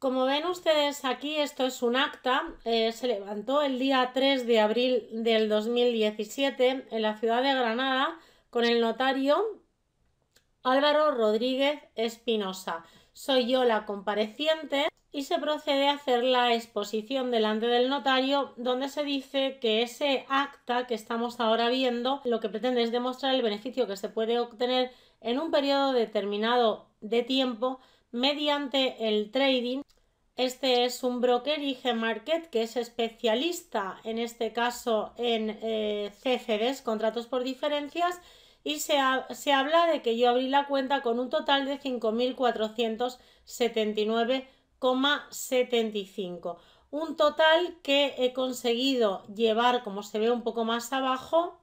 Como ven ustedes aquí, esto es un acta. Eh, se levantó el día 3 de abril del 2017 en la ciudad de Granada con el notario Álvaro Rodríguez Espinosa. Soy yo la compareciente y se procede a hacer la exposición delante del notario donde se dice que ese acta que estamos ahora viendo lo que pretende es demostrar el beneficio que se puede obtener en un periodo determinado de tiempo mediante el trading. Este es un broker IG Market que es especialista en este caso en eh, CFDs, contratos por diferencias, y se, se, habla de que yo abrí la cuenta con un total de 5.479,75. Un total que he conseguido llevar, como se ve un poco más abajo,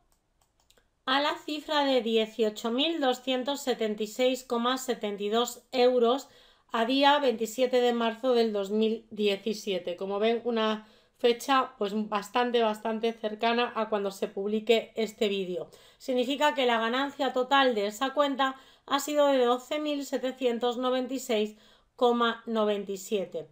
a la cifra de 18.276,72 euros a día 27 de marzo del 2017. Como ven, una fecha pues bastante bastante cercana a cuando se publique este vídeo. Significa que la ganancia total de esa cuenta ha sido de 12.796,97.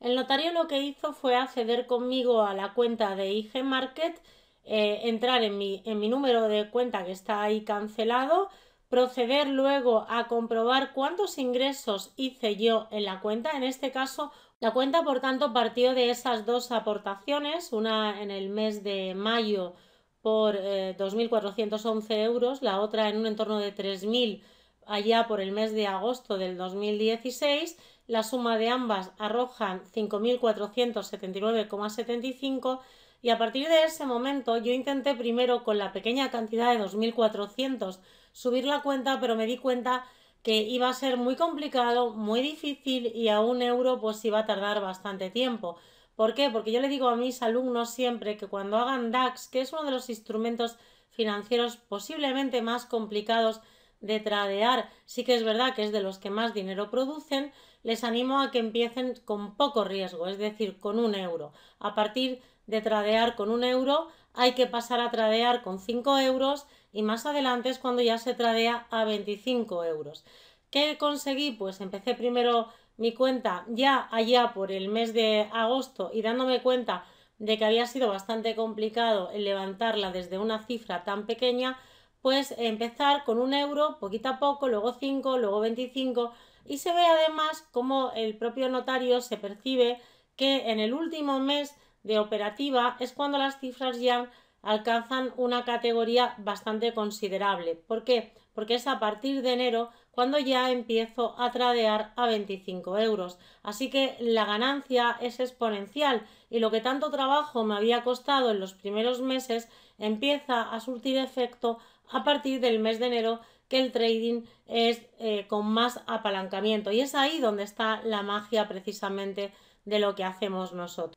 El notario lo que hizo fue acceder conmigo a la cuenta de IG Market, eh, entrar en mi, en mi número de cuenta que está ahí cancelado, proceder luego a comprobar cuántos ingresos hice yo en la cuenta. En este caso, la cuenta, por tanto, partió de esas dos aportaciones, una en el mes de mayo por 2.411 eh, euros, la otra en un entorno de 3.000 allá por el mes de agosto del 2016. La suma de ambas arrojan 5.479,75 y a partir de ese momento yo intenté primero con la pequeña cantidad de 2.400 subir la cuenta, pero me di cuenta que iba a ser muy complicado, muy difícil y a un euro pues iba a tardar bastante tiempo. ¿Por qué? Porque yo le digo a mis alumnos siempre que cuando hagan DAX, que es uno de los instrumentos financieros posiblemente más complicados de tradear, sí que es verdad que es de los que más dinero producen, les animo a que empiecen con poco riesgo, es decir, con un euro. A partir de tradear con un euro, hay que pasar a tradear con cinco euros y más adelante es cuando ya se tradea a 25 euros. ¿Qué conseguí? Pues empecé primero mi cuenta ya allá por el mes de agosto y dándome cuenta de que había sido bastante complicado levantarla desde una cifra tan pequeña, pues empezar con un euro, poquito a poco, luego 5, luego 25 y se ve además como el propio notario se percibe que en el último mes de operativa es cuando las cifras ya alcanzan una categoría bastante considerable. ¿Por qué? Porque es a partir de enero cuando ya empiezo a tradear a 25 euros. Así que la ganancia es exponencial y lo que tanto trabajo me había costado en los primeros meses empieza a surtir efecto a partir del mes de enero que el trading es eh, con más apalancamiento. Y es ahí donde está la magia precisamente de lo que hacemos nosotros.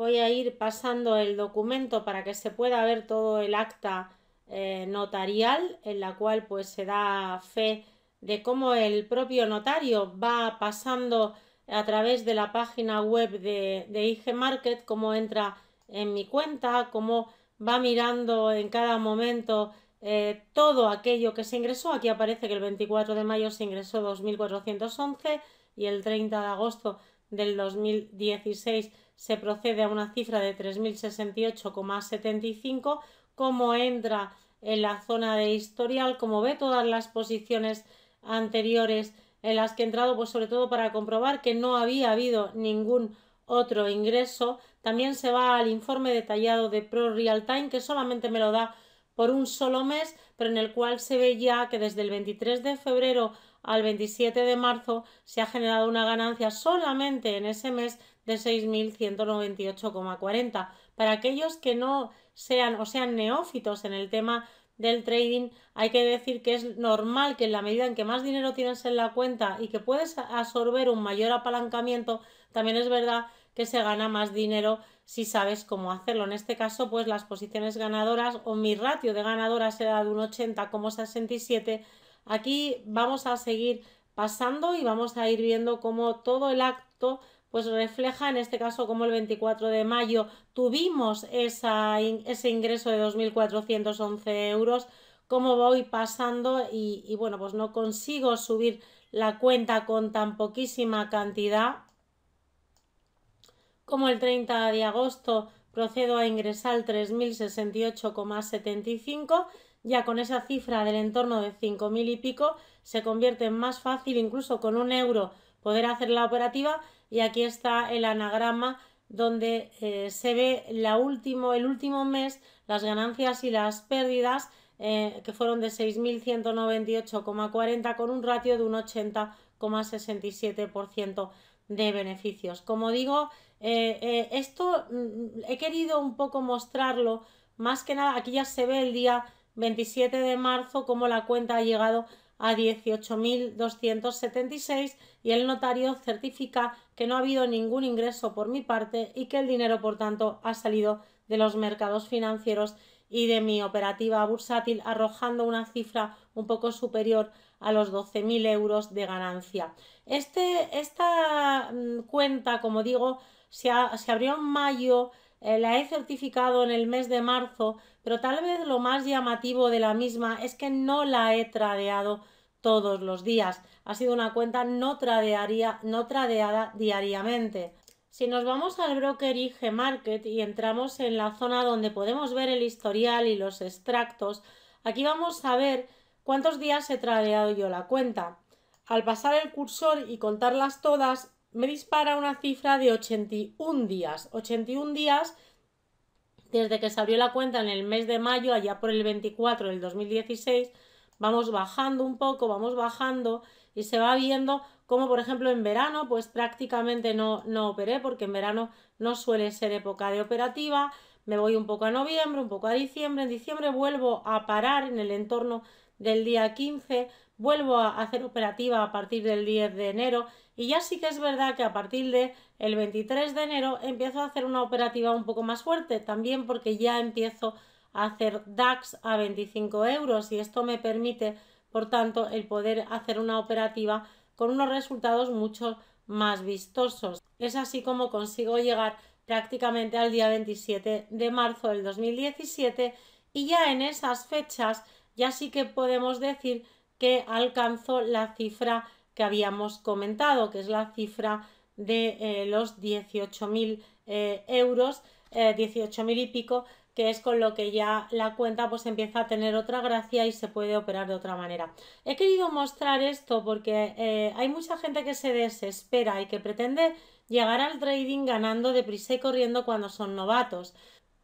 Voy a ir pasando el documento para que se pueda ver todo el acta eh, notarial en la cual pues se da fe de cómo el propio notario va pasando a través de la página web de, de IG Market, cómo entra en mi cuenta, cómo va mirando en cada momento eh, todo aquello que se ingresó. Aquí aparece que el 24 de mayo se ingresó 2.411 y el 30 de agosto del 2016 se procede a una cifra de 3.068,75. Como entra en la zona de historial, como ve todas las posiciones anteriores en las que he entrado, pues sobre todo para comprobar que no había habido ningún otro ingreso. También se va al informe detallado de Pro Real Time, que solamente me lo da por un solo mes, pero en el cual se ve ya que desde el 23 de febrero al 27 de marzo se ha generado una ganancia solamente en ese mes de 6.198,40. Para aquellos que no sean o sean neófitos en el tema del trading, hay que decir que es normal que en la medida en que más dinero tienes en la cuenta y que puedes absorber un mayor apalancamiento, también es verdad que se gana más dinero si sabes cómo hacerlo. En este caso, pues las posiciones ganadoras o mi ratio de ganadoras era de un 80,67. Aquí vamos a seguir pasando y vamos a ir viendo cómo todo el acto pues refleja en este caso como el 24 de mayo tuvimos esa, ese ingreso de 2.411 euros, como voy pasando y, y bueno, pues no consigo subir la cuenta con tan poquísima cantidad. Como el 30 de agosto procedo a ingresar 3.068,75, ya con esa cifra del entorno de 5.000 y pico se convierte en más fácil incluso con un euro poder hacer la operativa y aquí está el anagrama donde eh, se ve la último, el último mes las ganancias y las pérdidas eh, que fueron de 6.198,40 con un ratio de un 80,67% de beneficios. Como digo, eh, esto mm, he querido un poco mostrarlo, más que nada, aquí ya se ve el día 27 de marzo cómo la cuenta ha llegado a 18.276 y el notario certifica que no ha habido ningún ingreso por mi parte y que el dinero, por tanto, ha salido de los mercados financieros y de mi operativa bursátil, arrojando una cifra un poco superior a los 12.000 euros de ganancia. Este, esta mm, cuenta, como digo, se, abrió en mayo, eh, la he certificado en el mes de marzo, pero tal vez lo más llamativo de la misma es que no la he tradeado todos los días. Ha sido una cuenta no, no tradeada diariamente. Si nos vamos al broker IG Market y entramos en la zona donde podemos ver el historial y los extractos, aquí vamos a ver cuántos días he tradeado yo la cuenta. Al pasar el cursor y contarlas todas, me dispara una cifra de 81 días. 81 días desde que se abrió la cuenta en el mes de mayo, allá por el 24 del 2016, vamos bajando un poco, vamos bajando y se va viendo como por ejemplo en verano pues prácticamente no, no operé porque en verano no suele ser época de operativa, me voy un poco a noviembre, un poco a diciembre, en diciembre vuelvo a parar en el entorno del día 15, vuelvo a hacer operativa a partir del 10 de enero y ya sí que es verdad que a partir del el 23 de enero empiezo a hacer una operativa un poco más fuerte, también porque ya empiezo hacer DAX a 25 euros y esto me permite, por tanto, el poder hacer una operativa con unos resultados mucho más vistosos. Es así como consigo llegar prácticamente al día 27 de marzo del 2017 y ya en esas fechas ya sí que podemos decir que alcanzó la cifra que habíamos comentado, que es la cifra de eh, los 18.000 eh, euros, eh, 18.000 y pico, que es con lo que ya la cuenta pues empieza a tener otra gracia y se puede operar de otra manera. He querido mostrar esto porque eh, hay mucha gente que se desespera y que pretende llegar al trading ganando deprisa y corriendo cuando son novatos.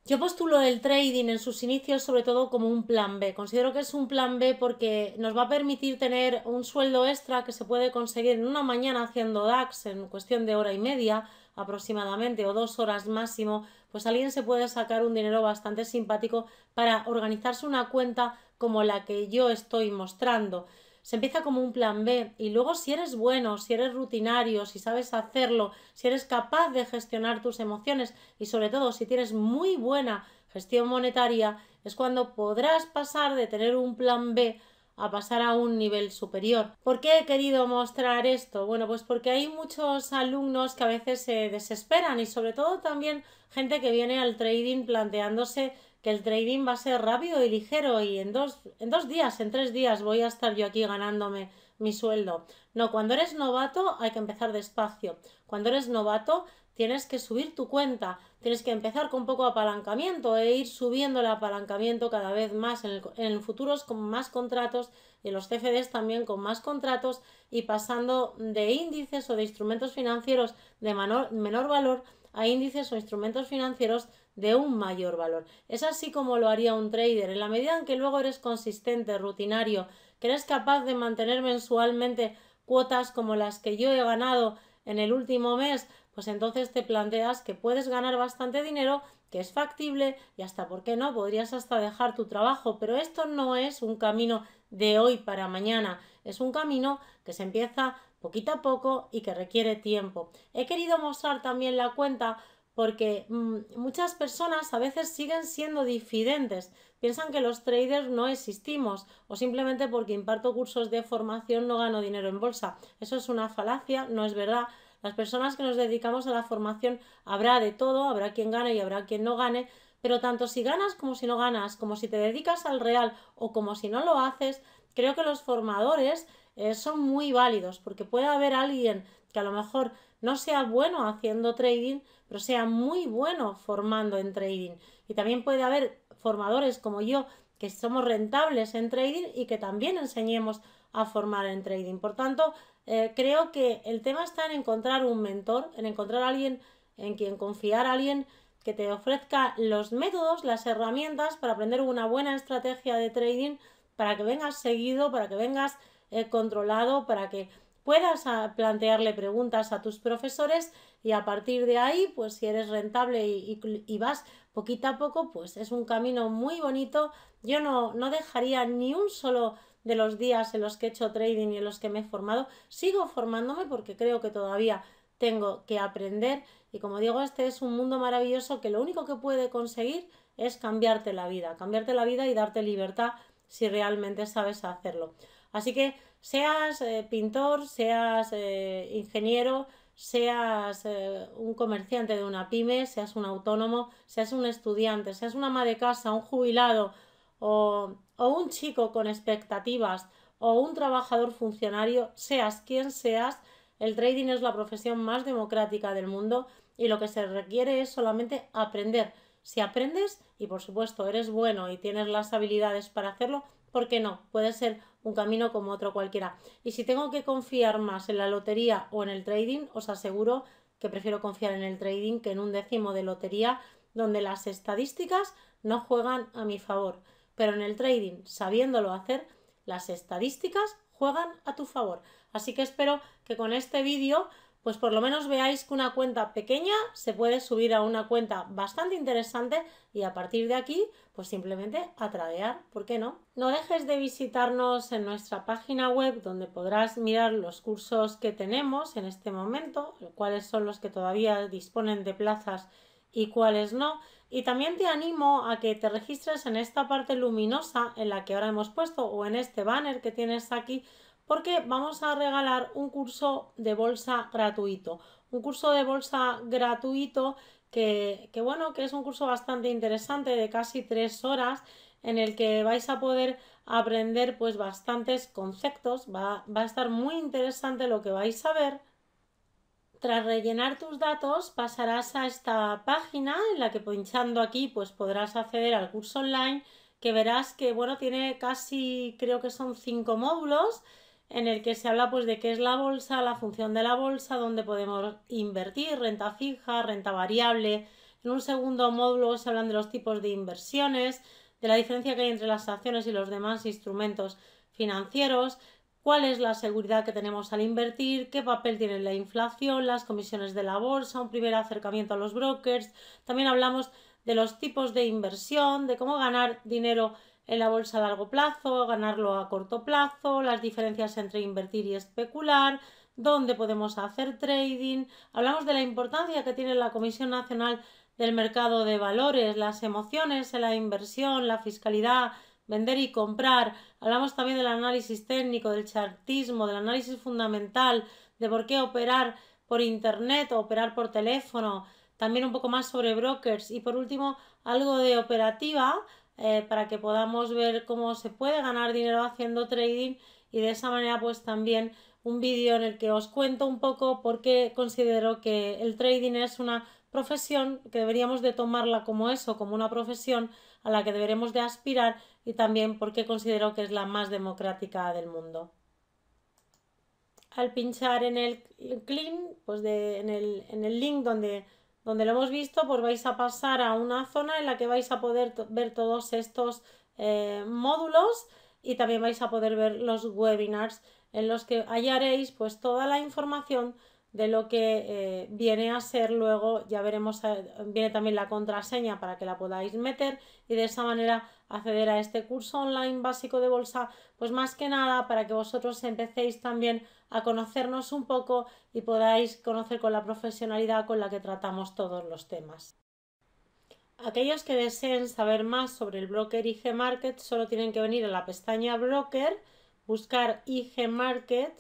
Yo postulo el trading en sus inicios sobre todo como un plan B. Considero que es un plan B porque nos va a permitir tener un sueldo extra que se puede conseguir en una mañana haciendo DAX en cuestión de hora y media aproximadamente o dos horas máximo, pues alguien se puede sacar un dinero bastante simpático para organizarse una cuenta como la que yo estoy mostrando. Se empieza como un plan B y luego si eres bueno, si eres rutinario, si sabes hacerlo, si eres capaz de gestionar tus emociones y sobre todo si tienes muy buena gestión monetaria, es cuando podrás pasar de tener un plan B a pasar a un nivel superior. ¿Por qué he querido mostrar esto? Bueno, pues porque hay muchos alumnos que a veces se desesperan y sobre todo también gente que viene al trading planteándose que el trading va a ser rápido y ligero y en dos, en dos días, en tres días voy a estar yo aquí ganándome mi sueldo. No, cuando eres novato hay que empezar despacio. Cuando eres novato tienes que subir tu cuenta, tienes que empezar con poco apalancamiento e ir subiendo el apalancamiento cada vez más en, el, futuros con más contratos y en los CFDs también con más contratos y pasando de índices o de instrumentos financieros de menor, menor valor a índices o instrumentos financieros de un mayor valor. Es así como lo haría un trader. En la medida en que luego eres consistente, rutinario, que eres capaz de mantener mensualmente cuotas como las que yo he ganado en el último mes pues entonces te planteas que puedes ganar bastante dinero, que es factible y hasta, ¿por qué no? Podrías hasta dejar tu trabajo, pero esto no es un camino de hoy para mañana, es un camino que se empieza poquito a poco y que requiere tiempo. He querido mostrar también la cuenta porque mm, muchas personas a veces siguen siendo difidentes, piensan que los traders no existimos o simplemente porque imparto cursos de formación no gano dinero en bolsa. Eso es una falacia, no es verdad. Las personas que nos dedicamos a la formación habrá de todo, habrá quien gane y habrá quien no gane, pero tanto si ganas como si no ganas, como si te dedicas al real o como si no lo haces, creo que los formadores eh, son muy válidos, porque puede haber alguien que a lo mejor no sea bueno haciendo trading, pero sea muy bueno formando en trading. Y también puede haber formadores como yo que somos rentables en trading y que también enseñemos a formar en trading. Por tanto, eh, creo que el tema está en encontrar un mentor, en encontrar a alguien en quien confiar, alguien que te ofrezca los métodos, las herramientas para aprender una buena estrategia de trading, para que vengas seguido, para que vengas eh, controlado, para que puedas ah, plantearle preguntas a tus profesores y a partir de ahí, pues si eres rentable y, y vas poquito a poco, pues es un camino muy bonito. Yo no, no dejaría ni un solo de los días en los que he hecho trading y en los que me he formado. Sigo formándome porque creo que todavía tengo que aprender y como digo, este es un mundo maravilloso que lo único que puede conseguir es cambiarte la vida, cambiarte la vida y darte libertad si realmente sabes hacerlo. Así que seas eh, pintor, seas eh, ingeniero, seas eh, un comerciante de una pyme, seas un autónomo, seas un estudiante, seas una ama de casa, un jubilado, o, un chico con expectativas o un trabajador funcionario, seas quien seas, el trading es la profesión más democrática del mundo y lo que se requiere es solamente aprender. Si aprendes y por supuesto eres bueno y tienes las habilidades para hacerlo, ¿por qué no? Puede ser un camino como otro cualquiera. Y si tengo que confiar más en la lotería o en el trading, os aseguro que prefiero confiar en el trading que en un décimo de lotería donde las estadísticas no juegan a mi favor pero en el trading, sabiéndolo hacer, las estadísticas juegan a tu favor. Así que espero que con este vídeo, pues por lo menos veáis que una cuenta pequeña se puede subir a una cuenta bastante interesante y a partir de aquí, pues simplemente atradear, ¿por qué no? No dejes de visitarnos en nuestra página web donde podrás mirar los cursos que tenemos en este momento, cuáles son los que todavía disponen de plazas y cuáles no. Y también te animo a que te registres en esta parte luminosa en la que ahora hemos puesto o en este banner que tienes aquí porque vamos a regalar un curso de bolsa gratuito. Un curso de bolsa gratuito que, bueno, que es un curso bastante interesante de casi tres horas en el que vais a poder aprender pues bastantes conceptos. Va, va a estar muy interesante lo que vais a ver tras rellenar tus datos pasarás a esta página en la que pinchando aquí pues podrás acceder al curso online que verás que bueno tiene casi creo que son cinco módulos en el que se habla pues de qué es la bolsa, la función de la bolsa, dónde podemos invertir, renta fija, renta variable. En un segundo módulo se hablan de los tipos de inversiones, de la diferencia que hay entre las acciones y los demás instrumentos financieros cuál es la seguridad que tenemos al invertir, qué papel tiene la inflación, las comisiones de la bolsa, un primer acercamiento a los brokers. También hablamos de los tipos de inversión, de cómo ganar dinero en la bolsa a largo plazo, ganarlo a corto plazo, las diferencias entre invertir y especular, dónde podemos hacer trading. Hablamos de la importancia que tiene la Comisión Nacional del Mercado de Valores, las emociones en la inversión, la fiscalidad, vender y comprar. Hablamos también del análisis técnico, del chartismo, del análisis fundamental, de por qué operar por internet o operar por teléfono. También un poco más sobre brokers y por último algo de operativa eh, para que podamos ver cómo se puede ganar dinero haciendo trading y de esa manera pues también un vídeo en el que os cuento un poco por qué considero que el trading es una profesión que deberíamos de tomarla como eso, como una profesión a la que deberemos de aspirar y también porque considero que es la más democrática del mundo. Al pinchar en el clean, pues en, el, link donde, donde lo hemos visto, pues vais a pasar a una zona en la que vais a poder ver todos estos eh, módulos y también vais a poder ver los webinars en los que hallaréis pues toda la información de lo que eh, viene a ser luego, ya veremos, eh, viene también la contraseña para que la podáis meter y de esa manera acceder a este curso online básico de bolsa, pues más que nada para que vosotros empecéis también a conocernos un poco y podáis conocer con la profesionalidad con la que tratamos todos los temas. Aquellos que deseen saber más sobre el broker IG Market solo tienen que venir a la pestaña Broker, buscar IG Market,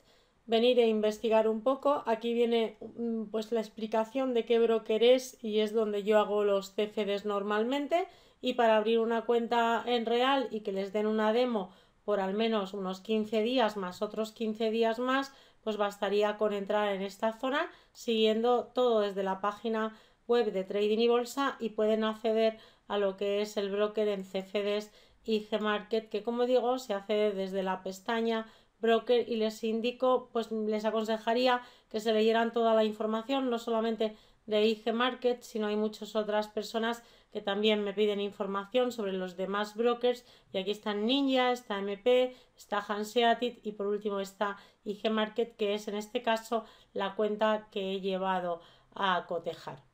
venir e investigar un poco. Aquí viene mm, pues la explicación de qué broker es y es donde yo hago los CFDs normalmente y para abrir una cuenta en real y que les den una demo por al menos unos 15 días más otros 15 días más, pues bastaría con entrar en esta zona siguiendo todo desde la página web de Trading y Bolsa y pueden acceder a lo que es el broker en CFDs y market que como digo, se hace desde la pestaña broker y les indico, pues les aconsejaría que se leyeran toda la información, no solamente de IG Market, sino hay muchas otras personas que también me piden información sobre los demás brokers. Y aquí están Ninja, está MP, está Hanseatic y por último está IG Market, que es en este caso la cuenta que he llevado a cotejar.